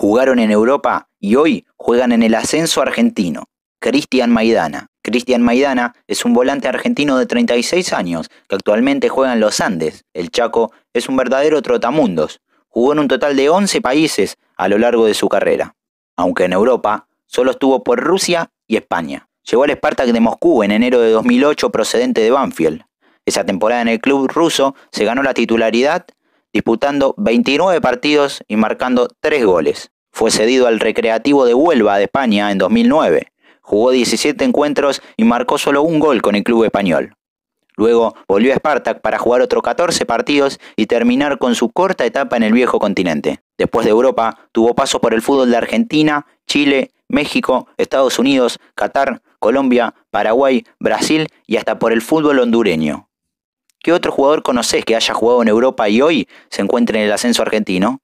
jugaron en Europa y hoy juegan en el ascenso argentino. Cristian Maidana. Cristian Maidana es un volante argentino de 36 años que actualmente juega en los Andes. El Chaco es un verdadero trotamundos. Jugó en un total de 11 países a lo largo de su carrera. Aunque en Europa solo estuvo por Rusia y España. Llegó al Spartak de Moscú en enero de 2008 procedente de Banfield. Esa temporada en el club ruso se ganó la titularidad disputando 29 partidos y marcando 3 goles. Fue cedido al Recreativo de Huelva de España en 2009. Jugó 17 encuentros y marcó solo un gol con el club español. Luego volvió a Spartak para jugar otros 14 partidos y terminar con su corta etapa en el viejo continente. Después de Europa, tuvo paso por el fútbol de Argentina, Chile, México, Estados Unidos, Qatar, Colombia, Paraguay, Brasil y hasta por el fútbol hondureño. ¿Qué otro jugador conocés que haya jugado en Europa y hoy se encuentre en el ascenso argentino?